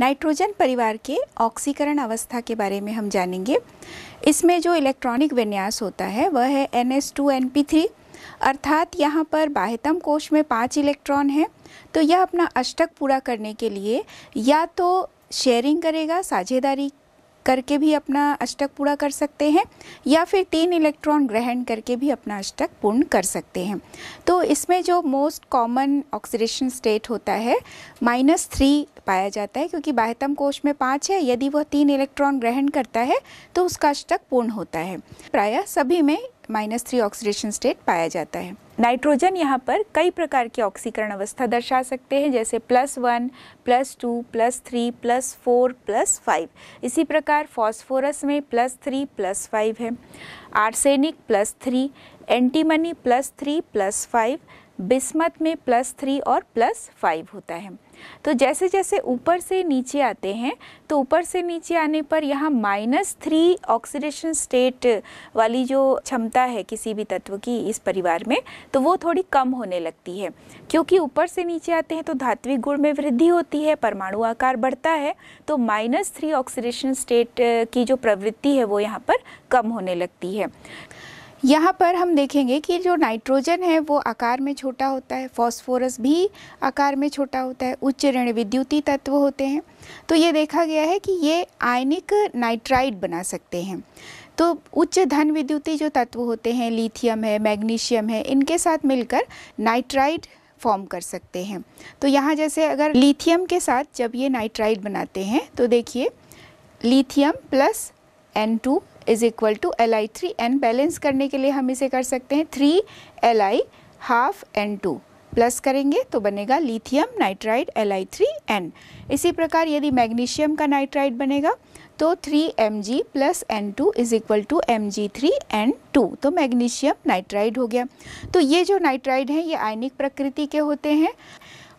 nitrogen परिवार के ऑक्सीकरण अवस्था के बारे में हम जानेंगे इसमें जो इलेक्ट्रॉनिक विन्यास होता है वह है N S two N P three अर्थात यहाँ पर बाह्यतम कोश में पाँच इलेक्ट्रॉन हैं तो यह अपना अष्टक पूरा करने के लिए या तो शेयरिंग करेगा साझेदारी करके भी अपना अष्टक पूरा कर सकते हैं या फिर तीन इलेक्ट्रॉन ग्रहण करके भी अपना अष्टक पूर्ण कर सकते हैं तो इसमें जो मोस्ट कॉमन ऑक्सीडेशन स्टेट होता है माइनस थ्री पाया जाता है क्योंकि बाह्यतम कोश में पाँच है यदि वह तीन इलेक्ट्रॉन ग्रहण करता है तो उसका अष्टक पूर्ण होता है प्रायः सभी में माइनस थ्री ऑक्सीडेशन स्टेट पाया जाता है नाइट्रोजन यहाँ पर कई प्रकार की ऑक्सीकरण अवस्था दर्शा सकते हैं जैसे plus one plus two plus three plus four plus five इसी प्रकार फॉस्फोरस में प्लस थ्री प्लस फाइव है arsenic plus three antimony plus three plus five bismuth में प्लस थ्री और प्लस फाइव होता है तो जैसे जैसे ऊपर से नीचे आते हैं तो ऊपर से नीचे आने पर यहाँ माइनस थ्री ऑक्सीडेशन स्टेट वाली जो क्षमता है किसी भी तत्व की इस परिवार में तो वो थोड़ी कम होने लगती है क्योंकि ऊपर से नीचे आते हैं तो धात्विक गुण में वृद्धि होती है परमाणु आकार बढ़ता है तो माइनस थ्री ऑक्सीडेशन स्टेट की जो प्रवृत्ति है वो यहाँ पर कम होने लगती है यहाँ पर हम देखेंगे कि जो नाइट्रोजन है वो आकार में छोटा होता है फॉस्फोरस भी आकार में छोटा होता है उच्च ऋण विद्युती तत्व होते हैं तो ये देखा गया है कि ये आयनिक नाइट्राइड बना सकते हैं तो उच्च धन विद्युती जो तत्व होते हैं लिथियम है मैग्नीशियम है इनके साथ मिलकर नाइट्राइड फॉर्म कर सकते हैं तो यहाँ जैसे अगर लिथियम के साथ जब ये नाइट्राइड बनाते हैं तो देखिए lithium plus N two is equal to L I three N balance करने के लिए हम इसे कर सकते हैं three L I half N two plus करेंगे तो बनेगा lithium nitride L I three N इसी प्रकार यदि मैग्नीशियम का नाइट्राइड बनेगा तो three M G plus N two is equal to M G three N two तो मैग्नीशियम नाइट्राइड हो गया तो ये जो नाइट्राइड हैं ये आयनिक प्रकृति के होते हैं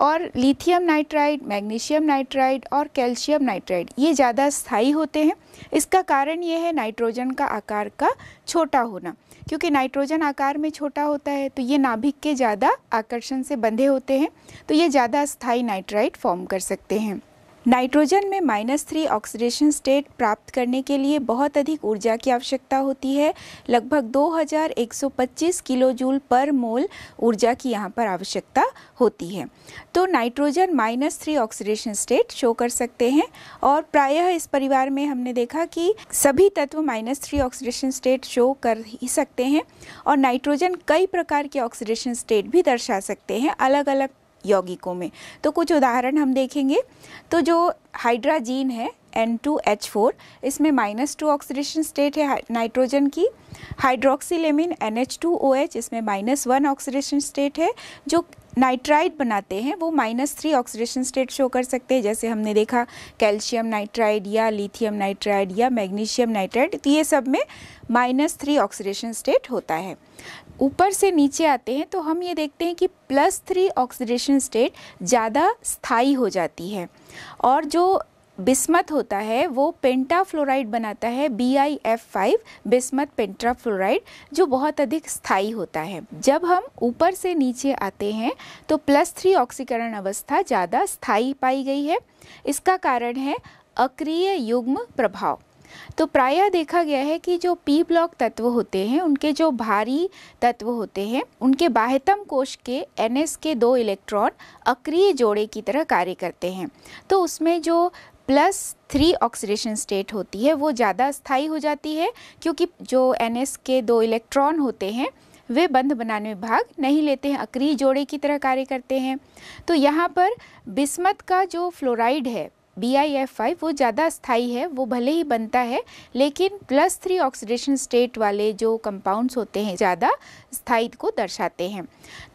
और लिथियम नाइट्राइड मैग्नीशियम नाइट्राइड और कैल्शियम नाइट्राइड ये ज़्यादा स्थाई होते हैं इसका कारण ये है नाइट्रोजन का आकार का छोटा होना क्योंकि नाइट्रोजन आकार में छोटा होता है तो ये नाभिक के ज़्यादा आकर्षण से बंधे होते हैं तो ये ज़्यादा स्थायी नाइट्राइड फॉर्म कर सकते हैं नाइट्रोजन में माइनस थ्री ऑक्सीडेशन स्टेट प्राप्त करने के लिए बहुत अधिक ऊर्जा की आवश्यकता होती है लगभग 2125 किलो जूल पर मोल ऊर्जा की यहाँ पर आवश्यकता होती है तो nitrogen minus three oxidation state show कर सकते हैं और प्रायः इस परिवार में हमने देखा कि सभी तत्व minus three oxidation state show कर ही सकते हैं और नाइट्रोजन कई प्रकार के ऑक्सीडेशन स्टेट भी दर्शा सकते हैं अलग अलग यौगिकों में तो कुछ उदाहरण हम देखेंगे तो जो हाइड्राजीन है N2H4 इसमें माइनस टू ऑक्सीडेशन स्टेट है नाइट्रोजन की हाइड्रोक्सीलेमिन NH2OH इसमें माइनस वन ऑक्सीडेशन स्टेट है जो नाइट्राइड बनाते हैं वो minus three oxidation state show कर सकते हैं जैसे हमने देखा कैल्शियम नाइट्राइड या लिथियम नाइट्राइड या मैग्नीशियम नाइट्राइड तो ये सब में माइनस थ्री ऑक्सीडेशन स्टेट होता है ऊपर से नीचे आते हैं तो हम ये देखते हैं कि प्लस थ्री ऑक्सीडेशन स्टेट ज़्यादा स्थाई हो जाती है और जो बिस्मत होता है वो पेंटाफ्लोराइड बनाता है B I F five bismuth pentafluoride जो बहुत अधिक स्थायी होता है जब हम ऊपर से नीचे आते हैं तो प्लस थ्री ऑक्सीकरण अवस्था ज़्यादा स्थायी पाई गई है इसका कारण है अक्रिय युग्म प्रभाव तो प्रायः देखा गया है कि जो पी ब्लॉक तत्व होते हैं उनके जो भारी तत्व होते हैं उनके बाह्यतम कोश के एन के दो इलेक्ट्रॉन अक्रिय जोड़े की तरह कार्य करते हैं तो उसमें जो प्लस थ्री ऑक्सीडेशन स्टेट होती है वो ज़्यादा स्थायी हो जाती है क्योंकि जो एन के दो इलेक्ट्रॉन होते हैं वे बंध बनाने में भाग नहीं लेते हैं अक्री जोड़े की तरह कार्य करते हैं तो यहाँ पर बिस्मत का जो फ्लोराइड है बी आई एफ फाइव वो ज़्यादा स्थाई है वो भले ही बनता है लेकिन प्लस थ्री ऑक्सीडेशन स्टेट वाले जो कंपाउंड्स होते हैं ज़्यादा स्थायी को दर्शाते हैं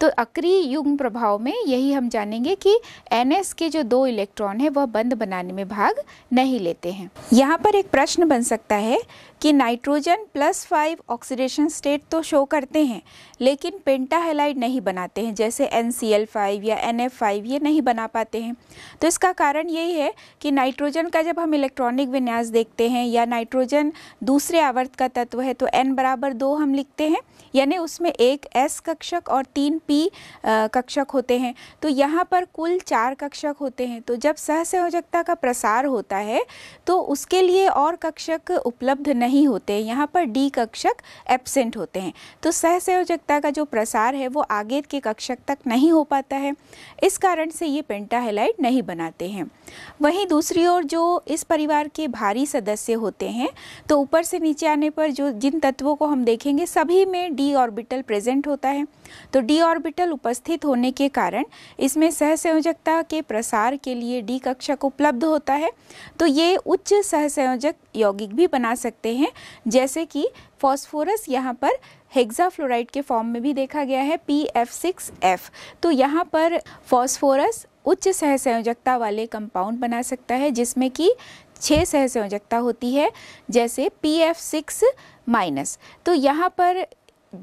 तो अक्री युग्म प्रभाव में यही हम जानेंगे कि एन के जो दो इलेक्ट्रॉन है वह बंद बनाने में भाग नहीं लेते हैं यहाँ पर एक प्रश्न बन सकता है कि nitrogen plus five oxidation state तो शो करते हैं लेकिन पेंटाहेलाइड नहीं बनाते हैं जैसे एन सी एल फाइव या एन एफ फाइव ये नहीं बना पाते हैं तो इसका कारण यही है कि नाइट्रोजन का जब हम इलेक्ट्रॉनिक विन्यास देखते हैं या नाइट्रोजन दूसरे आवर्त का तत्व है तो एन बराबर दो हम लिखते हैं यानी उसमें एक एस कक्षक और तीन पी कक्षक होते हैं तो यहाँ पर कुल चार कक्षक होते हैं तो जब सहसंयोजकता का प्रसार होता है तो उसके लिए और कक्षक उपलब्ध नहीं नहीं होते यहाँ पर डी कक्षक एबसेंट होते हैं तो सहसयोजकता का जो प्रसार है वो आगे के कक्षक तक नहीं हो पाता है इस कारण से ये पेंटाहेलाइट नहीं बनाते हैं वहीं दूसरी ओर जो इस परिवार के भारी सदस्य होते हैं तो ऊपर से नीचे आने पर जो जिन तत्वों को हम देखेंगे सभी में डी ऑर्बिटल प्रेजेंट होता है तो डी ऑर्बिटल उपस्थित होने के कारण इसमें सहसंयोजकता के प्रसार के लिए डी कक्षक उपलब्ध होता है तो ये उच्च सहसंयोजक यौगिक भी बना सकते हैं हैं जैसे कि फॉस्फोरस यहाँ पर हेक्साफ्लोराइड के फॉर्म में भी देखा गया है पी एफ सिक्स एफ तो यहाँ पर फॉस्फोरस उच्च सहसंयोजकता वाले कंपाउंड बना सकता है जिसमें कि छः सहसंयोजकता होती है जैसे पी एफ सिक्स माइनस तो यहाँ पर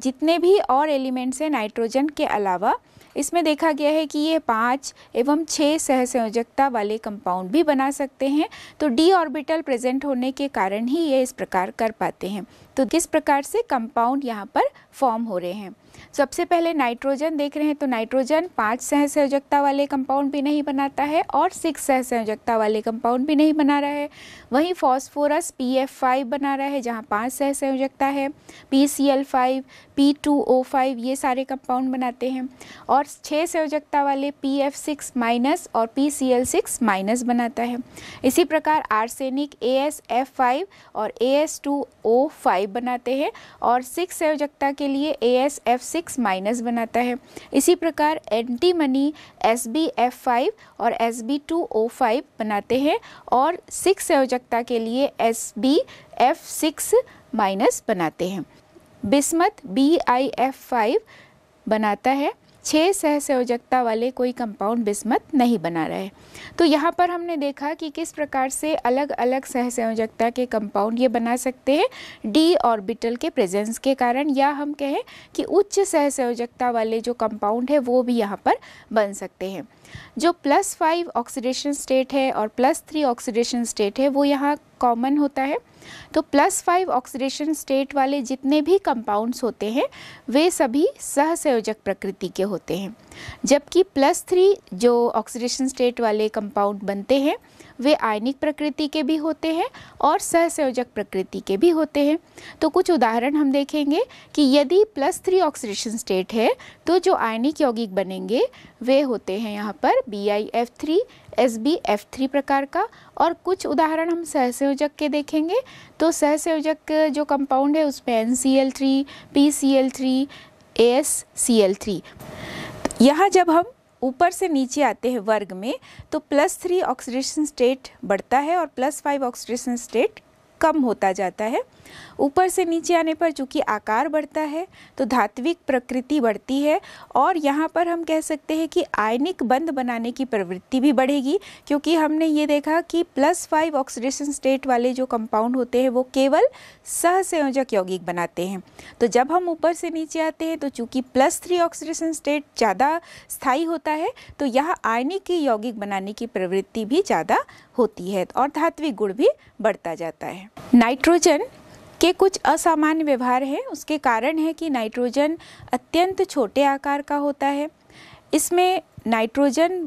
जितने भी और एलिमेंट्स हैं नाइट्रोजन के अलावा इसमें देखा गया है कि ये पाँच एवं छः सहसंयोजकता वाले कंपाउंड भी बना सकते हैं तो डी ऑर्बिटल प्रेजेंट होने के कारण ही ये इस प्रकार कर पाते हैं तो किस प्रकार से कंपाउंड यहाँ पर फॉर्म हो रहे हैं सबसे पहले नाइट्रोजन देख रहे हैं तो नाइट्रोजन पाँच सह संयोजकता वाले कंपाउंड भी नहीं बनाता है और सिक्स सह संयोजकता वाले कंपाउंड भी नहीं बना रहा है वहीं फॉस्फोरस पी एफ फाइव बना रहा है जहाँ पाँच सह संयोजकता है P C L five P two O five ये सारे कंपाउंड बनाते हैं और छः संयोजकता वाले पी एफ सिक्स माइनस और P C L six minus बनाता है इसी प्रकार arsenic A S F five और A S two O five five बनाते हैं और सिक्स संयोजकता के लिए A S F six minus बनाता है इसी प्रकार antimony S B F five और S B two O five बनाते हैं और सिक्स संयोजकता के लिए S B F six minus बनाते हैं bismuth B I F five बनाता है छः सहसयोजकता वाले कोई कंपाउंड बिस्मत नहीं बना रहे तो यहाँ पर हमने देखा कि किस प्रकार से अलग अलग सहसंयोजकता के कंपाउंड ये बना सकते हैं डी ऑर्बिटल के प्रेजेंस के कारण या हम कहें कि उच्च सहसंयोजकता वाले जो कंपाउंड है वो भी यहाँ पर बन सकते हैं जो प्लस फाइव ऑक्सीडेशन स्टेट है और प्लस थ्री ऑक्सीडेशन स्टेट है वो यहाँ कॉमन होता है तो प्लस फाइव ऑक्सीडेशन स्टेट वाले जितने भी कंपाउंड्स होते हैं वे सभी सहसंयोजक प्रकृति के होते हैं जबकि प्लस थ्री जो ऑक्सीडेशन स्टेट वाले कंपाउंड बनते हैं वे आयनिक प्रकृति के भी होते हैं और सहसंयोजक प्रकृति के भी होते हैं तो कुछ उदाहरण हम देखेंगे कि यदि प्लस थ्री ऑक्सीडेशन स्टेट है तो जो आयनिक यौगिक बनेंगे वे होते हैं यहाँ पर B I F three S B F three प्रकार का और कुछ उदाहरण हम सहसंयोजक के देखेंगे तो सहसंयोजक जो कंपाउंड है उसमें N C L three P C L three A S C L three यहाँ जब हम ऊपर से नीचे आते हैं वर्ग में तो प्लस थ्री ऑक्सीडेशन स्टेट बढ़ता है और प्लस फाइव ऑक्सीडेशन स्टेट कम होता जाता है ऊपर से नीचे आने पर चूँकि आकार बढ़ता है तो धात्विक प्रकृति बढ़ती है और यहाँ पर हम कह सकते हैं कि आयनिक बंध बनाने की प्रवृत्ति भी बढ़ेगी क्योंकि हमने ये देखा कि प्लस फाइव ऑक्सीडेशन स्टेट वाले जो कंपाउंड होते हैं वो केवल सहसंयोजक यौगिक बनाते हैं तो जब हम ऊपर से नीचे आते हैं तो चूँकि प्लस थ्री ऑक्सीडेशन स्टेट ज़्यादा स्थायी होता है तो यह आयनिक यौगिक बनाने की प्रवृत्ति भी ज़्यादा होती है और धात्विक गुण भी बढ़ता जाता है नाइट्रोजन के कुछ असामान्य व्यवहार हैं उसके कारण है कि नाइट्रोजन अत्यंत छोटे आकार का होता है इसमें नाइट्रोजन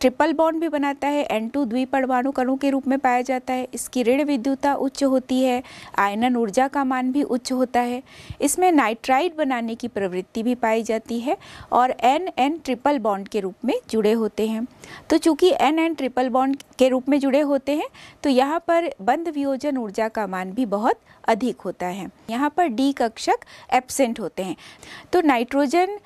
ट्रिपल बॉन्ड भी बनाता है एन टू द्विपरमाणु कणों के रूप में पाया जाता है इसकी ऋण विद्युता उच्च होती है आयनन ऊर्जा का मान भी उच्च होता है इसमें नाइट्राइड बनाने की प्रवृत्ति भी पाई जाती है और एन एन ट्रिपल बॉन्ड के रूप में जुड़े होते हैं तो चूँकि एन एन ट्रिपल बॉन्ड के रूप में जुड़े होते हैं तो यहाँ पर बंद वियोजन ऊर्जा का मान भी बहुत अधिक होता है यहाँ पर डी कक्षक एबसेंट होते हैं तो नाइट्रोजन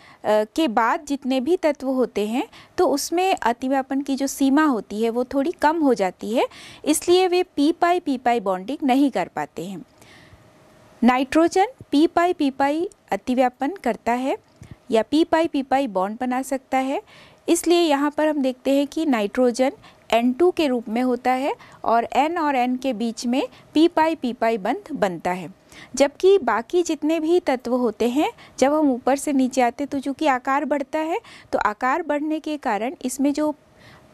के बाद जितने भी तत्व होते हैं तो उसमें अतिव्यापन की जो सीमा होती है वो थोड़ी कम हो जाती है इसलिए वे p pi p pi bonding नहीं कर पाते हैं nitrogen p pi p pi अतिव्यापन करता है या p pi p pi bond बना सकता है इसलिए यहाँ पर हम देखते हैं कि नाइट्रोजन एन टू के रूप में होता है और एन और एन के बीच में पी पाई पी पाई बंध बनता है जबकि बाकी जितने भी तत्व होते हैं जब हम ऊपर से नीचे आते तो चूँकि आकार बढ़ता है तो आकार बढ़ने के कारण इसमें जो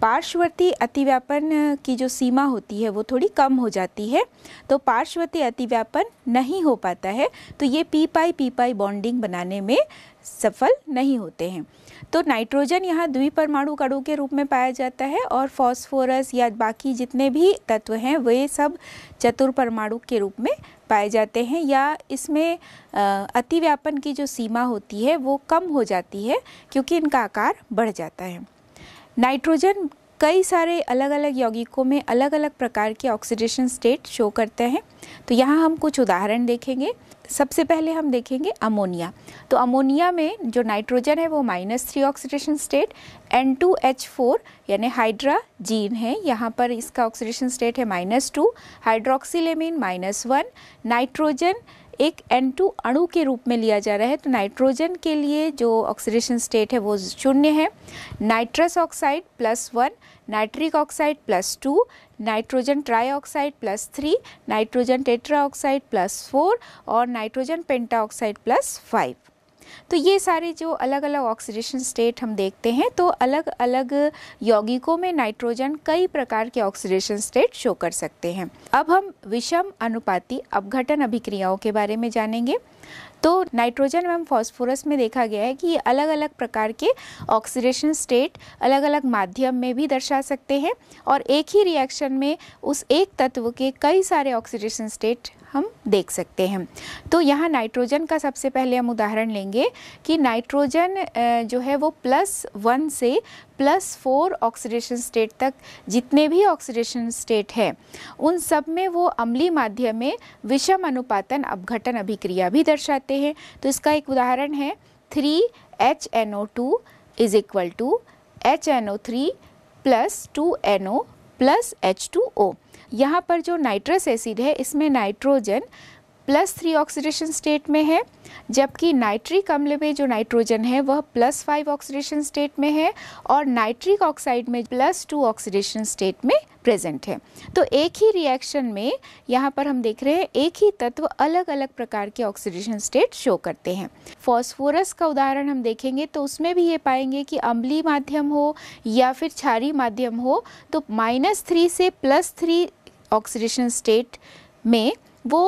पार्श्वर्ती अतिव्यापन की जो सीमा होती है वो थोड़ी कम हो जाती है तो पार्श्वर्ती अतिव्यापन नहीं हो पाता है तो ये p pi p pi bonding बनाने में सफल नहीं होते हैं तो नाइट्रोजन यहाँ द्विपरमाणु कणों के रूप में पाया जाता है और फास्फोरस या बाकी जितने भी तत्व हैं वे सब चतुर परमाणु के रूप में पाए जाते हैं या इसमें अतिव्यापन की जो सीमा होती है वो कम हो जाती है क्योंकि इनका आकार बढ़ जाता है नाइट्रोजन कई सारे अलग अलग यौगिकों में अलग अलग प्रकार के ऑक्सीडेशन स्टेट शो करते हैं तो यहाँ हम कुछ उदाहरण देखेंगे सबसे पहले हम देखेंगे अमोनिया तो अमोनिया में जो नाइट्रोजन है वो minus three oxidation state N two H four यानी हाइड्रा जीन है यहाँ पर इसका ऑक्सीडेशन स्टेट है minus two hydroxylamine minus one nitrogen एक N2 अणु के रूप में लिया जा रहा है तो नाइट्रोजन के लिए जो ऑक्सीडेशन स्टेट है वो शून्य है nitrous oxide plus one nitric oxide plus two nitrogen trioxide plus three nitrogen tetraoxide plus four और nitrogen pentaoxide plus five तो ये सारे जो अलग अलग ऑक्सीडेशन स्टेट हम देखते हैं तो अलग अलग यौगिकों में नाइट्रोजन कई प्रकार के ऑक्सीडेशन स्टेट शो कर सकते हैं अब हम विषम अनुपाती अपघटन अभिक्रियाओं के बारे में जानेंगे तो नाइट्रोजन एवं फास्फोरस में देखा गया है कि ये अलग अलग प्रकार के ऑक्सीडेशन स्टेट अलग अलग माध्यम में भी दर्शा सकते हैं और एक ही रिएक्शन में उस एक तत्व के कई सारे ऑक्सीडेशन स्टेट हम देख सकते हैं तो यहाँ नाइट्रोजन का सबसे पहले हम उदाहरण लेंगे कि नाइट्रोजन जो है वो प्लस वन से प्लस फोर ऑक्सीडेशन स्टेट तक जितने भी ऑक्सीडेशन स्टेट हैं उन सब में वो अम्ली माध्यम में विषम अनुपातन अपघटन अभिक्रिया भी दर्शाते हैं तो इसका एक उदाहरण है three H N O two is equal to H N O three plus two N O plus H two O यहाँ पर जो नाइट्रस एसिड है इसमें nitrogen plus three oxidation state में है जबकि नाइट्रिक अम्ल में जो नाइट्रोजन है वह प्लस फाइव ऑक्सीडेशन स्टेट में है और नाइट्रिक ऑक्साइड में प्लस टू ऑक्सीडेशन स्टेट में प्रेजेंट है तो एक ही रिएक्शन में यहाँ पर हम देख रहे हैं एक ही तत्व अलग अलग प्रकार के ऑक्सीडेशन स्टेट शो करते हैं फॉस्फोरस का उदाहरण हम देखेंगे तो उसमें भी ये पाएंगे कि अम्बली माध्यम हो या फिर छारी माध्यम हो तो माइनस थ्री से प्लस थ्री ऑक्सीडेशन स्टेट में वो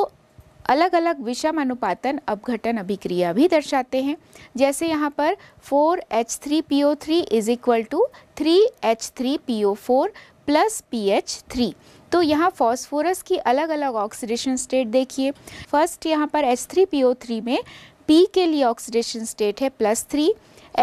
अलग अलग विषम अनुपातन अपघटन अभिक्रिया भी दर्शाते हैं जैसे यहाँ पर 4H3PO3 H three P O three is equal to three H three P O four plus P H three तो यहाँ फॉस्फोरस की अलग अलग ऑक्सीडेशन स्टेट देखिए फर्स्ट यहाँ पर H three P O three में पी के लिए ऑक्सीडेशन स्टेट है plus three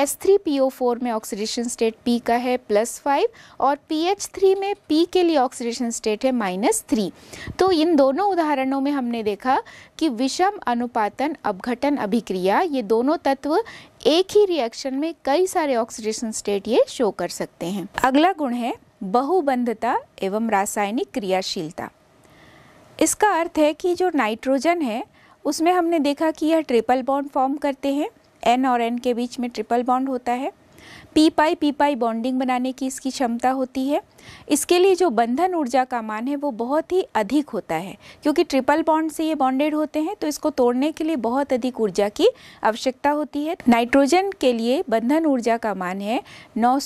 S three P O four में ऑक्सीडेशन स्टेट पी का है प्लस फाइव और पी एच थ्री में पी के लिए ऑक्सीडेशन स्टेट है माइनस थ्री तो इन दोनों उदाहरणों में हमने देखा कि विषम अनुपातन अपघटन अभिक्रिया ये दोनों तत्व एक ही रिएक्शन में कई सारे ऑक्सीडेशन स्टेट ये शो कर सकते हैं अगला गुण है बहुबंधता एवं रासायनिक क्रियाशीलता इसका अर्थ है कि जो नाइट्रोजन है उसमें हमने देखा कि यह ट्रिपल बॉन्ड फॉर्म करते हैं एन और एन के बीच में ट्रिपल बॉन्ड होता है p pi p pi bonding बनाने की इसकी क्षमता होती है इसके लिए जो बंधन ऊर्जा का मान है वो बहुत ही अधिक होता है क्योंकि ट्रिपल बॉन्ड से ये बॉन्डेड होते हैं तो इसको तोड़ने के लिए बहुत अधिक ऊर्जा की आवश्यकता होती है नाइट्रोजन के लिए बंधन ऊर्जा का मान है नौ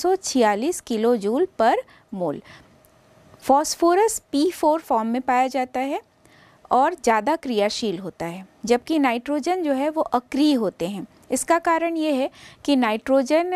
किलो जूल पर मोल फॉस्फोरस पी फॉर्म में पाया जाता है और ज़्यादा क्रियाशील होता है जबकि नाइट्रोजन जो है वो अक्रिय होते हैं इसका कारण ये है कि नाइट्रोजन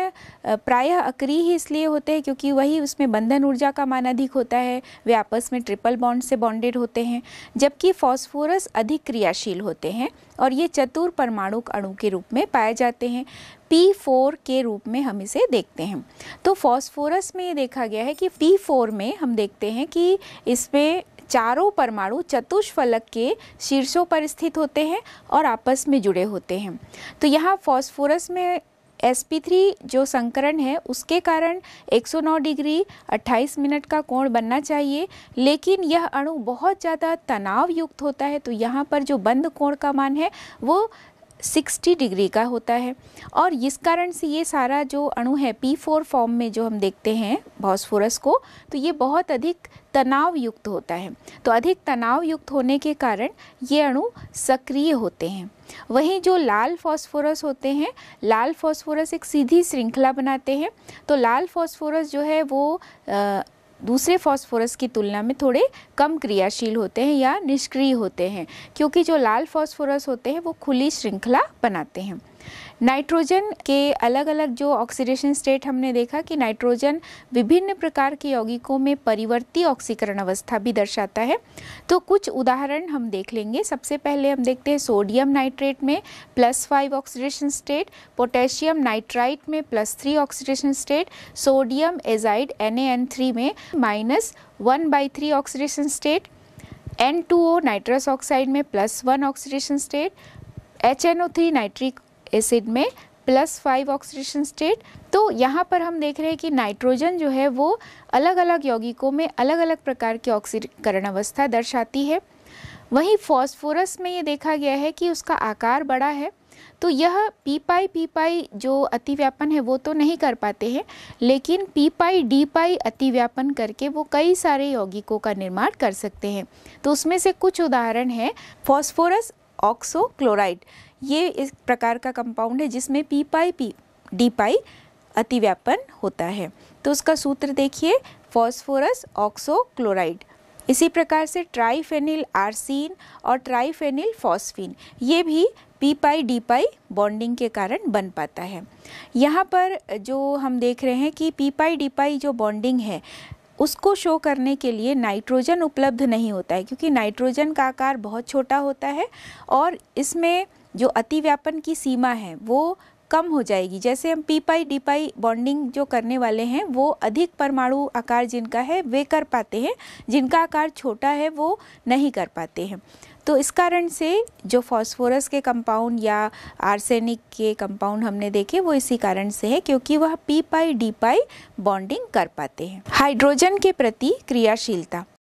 प्रायः अक्रिय ही इसलिए होते हैं क्योंकि वही उसमें बंधन ऊर्जा का मान अधिक होता है वे आपस में ट्रिपल बॉन्ड से बॉन्डेड होते हैं जबकि फॉस्फोरस अधिक क्रियाशील होते हैं और ये चतुर परमाणु अणु के रूप में पाए जाते हैं P4 के रूप में हम इसे देखते हैं तो फॉस्फोरस में ये देखा गया है कि P4 में हम देखते हैं कि इसमें चारों परमाणु चतुष्फलक के शीर्षों पर स्थित होते हैं और आपस में जुड़े होते हैं तो यहाँ फॉस्फोरस में sp3 जो संकरण है उसके कारण 109 डिग्री 28 मिनट का कोण बनना चाहिए लेकिन यह अणु बहुत ज़्यादा तनाव युक्त होता है तो यहाँ पर जो बंद कोण का मान है वो 60 डिग्री का होता है और इस कारण से ये सारा जो अणु है पी फोर फॉर्म में जो हम देखते हैं भॉस्फोरस को तो ये बहुत अधिक तनाव युक्त होता है तो अधिक तनाव युक्त होने के कारण ये अणु सक्रिय होते हैं वहीं जो लाल फॉस्फोरस होते हैं लाल फॉस्फोरस एक सीधी श्रृंखला बनाते हैं तो लाल फॉस्फोरस जो है वो दूसरे फास्फोरस की तुलना में थोड़े कम क्रियाशील होते हैं या निष्क्रिय होते हैं क्योंकि जो लाल फास्फोरस होते हैं वो खुली श्रृंखला बनाते हैं नाइट्रोजन के अलग अलग जो ऑक्सीडेशन स्टेट हमने देखा कि नाइट्रोजन विभिन्न प्रकार के यौगिकों में परिवर्ती ऑक्सीकरण अवस्था भी दर्शाता है तो कुछ उदाहरण हम देख लेंगे सबसे पहले हम देखते हैं सोडियम नाइट्रेट में plus five oxidation state potassium nitrite में plus three oxidation state sodium azide N में minus one by three oxidation state N two O nitrous oxide में plus one oxidation state H N O three nitric acid में plus five oxidation state तो यहाँ पर हम देख रहे हैं कि नाइट्रोजन जो है वो अलग अलग यौगिकों में अलग अलग प्रकार की ऑक्सीकरण अवस्था दर्शाती है वहीं फॉस्फोरस में ये देखा गया है कि उसका आकार बड़ा है तो यह पी पाई पी पाई जो अतिव्यापन है वो तो नहीं कर पाते हैं लेकिन पी पाई डी पाई अतिव्यापन करके वो कई सारे यौगिकों का निर्माण कर सकते हैं तो उसमें से कुछ उदाहरण है फॉस्फोरस ऑक्सो क्लोराइड ये इस प्रकार का कंपाउंड है जिसमें p pi p d pi अतिव्यापन होता है तो उसका सूत्र देखिए फॉस्फोरस ऑक्सो क्लोराइड इसी प्रकार से ट्राईफेनिल आरसीन और ट्राईफेनिल फॉस्फिन ये भी p pi d pi bonding के कारण बन पाता है यहाँ पर जो हम देख रहे हैं कि पी पाई डी पाई जो बॉन्डिंग है उसको शो करने के लिए नाइट्रोजन उपलब्ध नहीं होता है क्योंकि नाइट्रोजन का आकार बहुत छोटा होता है और इसमें जो अति व्यापन की सीमा है वो कम हो जाएगी जैसे हम p pi d pi bonding जो करने वाले हैं वो अधिक परमाणु आकार जिनका है वे कर पाते हैं जिनका आकार छोटा है वो नहीं कर पाते हैं तो इस कारण से जो फास्फोरस के कंपाउंड या आर्सेनिक के कंपाउंड हमने देखे वो इसी कारण से है क्योंकि वह p pi d pi bonding कर पाते हैं हाइड्रोजन के प्रति क्रियाशीलता